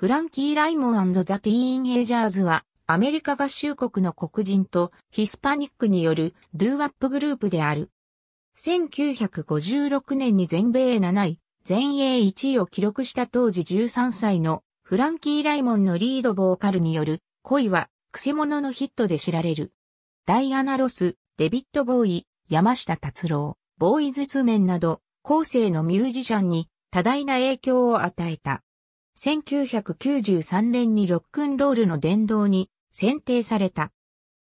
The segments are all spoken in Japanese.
フランキー・ライモンザ・ティーンエイジャーズは、アメリカ合衆国の黒人とヒスパニックによるドゥーワップグループである。1956年に全米7位、全英1位を記録した当時13歳のフランキー・ライモンのリードボーカルによる恋はクセのヒットで知られる。ダイアナ・ロス、デビッド・ボーイ、山下達郎、ボーイズ・ツメンなど後世のミュージシャンに多大な影響を与えた。1993年にロックンロールの殿堂に選定された。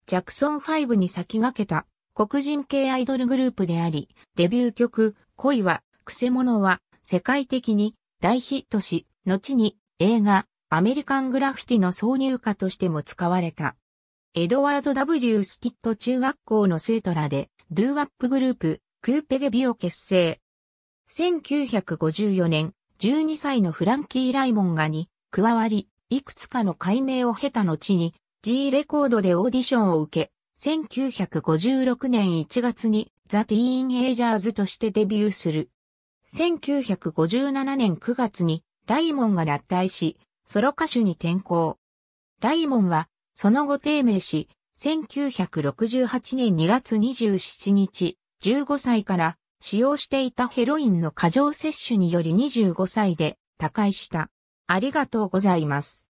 ジャクソン5に先駆けた黒人系アイドルグループであり、デビュー曲恋は、クセは世界的に大ヒットし、後に映画アメリカングラフィティの挿入歌としても使われた。エドワード・ W・ スキット中学校の生徒らで、ドゥーワップグループ、クーペデビを結成。1954年、12歳のフランキー・ライモンがに加わり、いくつかの改名を経た後に G レコードでオーディションを受け、1956年1月にザ・ティーンエイジャーズとしてデビューする。1957年9月にライモンが脱退し、ソロ歌手に転向。ライモンはその後低迷し、1968年2月27日、15歳から使用していたヘロインの過剰摂取により25歳で他界した。ありがとうございます。